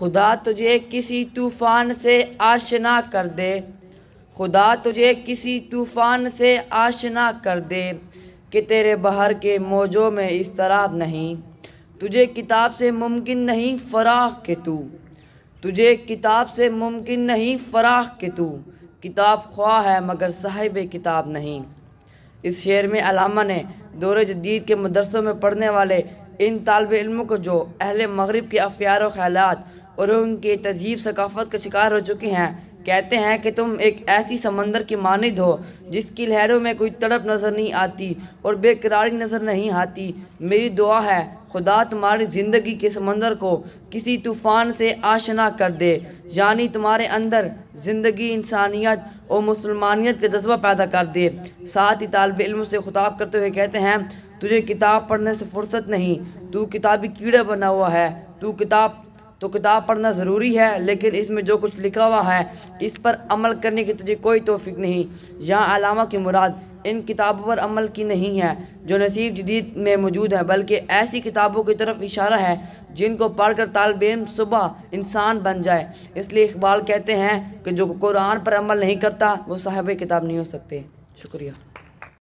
खुदा तुझे किसी तूफ़ान से आशना कर दे खुदा तुझे किसी तूफ़ान से आशना कर दे कि तेरे बाहर के मौजों में इस तरह नहीं तुझे किताब से मुमकिन नहीं फराह के तू तुझे किताब से मुमकिन नहीं फराह के तू किताब ख्वा है मगर साहिब किताब नहीं इस शेर में अलामा ने दौर जदीद के मदरसों में पढ़ने वाले इन तालब इलमों को जो अहल मगरब के अफियार ख्याल और उनके तहजीब सकाफत का शिकार हो चुके हैं कहते हैं कि तुम एक ऐसी समंदर की मानद हो जिसकी लहरों में कोई तड़प नज़र नहीं आती और बेकरारी नज़र नहीं आती मेरी दुआ है खुदा तुम्हारी ज़िंदगी के समंदर को किसी तूफ़ान से आशना कर दे यानी तुम्हारे अंदर ज़िंदगी इंसानियत और मुसलमानियत का जज्बा पैदा कर दे साथ ही तालब इलम से खताब करते हुए कहते हैं तुझे किताब पढ़ने से फुर्सत नहीं तू किताबी कीड़ा बना हुआ है तू किताब तो किताब पढ़ना ज़रूरी है लेकिन इसमें जो कुछ लिखा हुआ है इस पर अमल करने की तुझे कोई तोफ़ी नहीं यहाँ अलामा की मुराद इन किताबों पर अमल की नहीं है जो नसीब जदीद में मौजूद है बल्कि ऐसी किताबों की तरफ इशारा है जिनको पढ़ कर तालब इम सुबह इंसान बन जाए इसलिए इकबाल कहते हैं कि जो कुरान पर अमल नहीं करता वो साहब किताब नहीं हो सकते शुक्रिया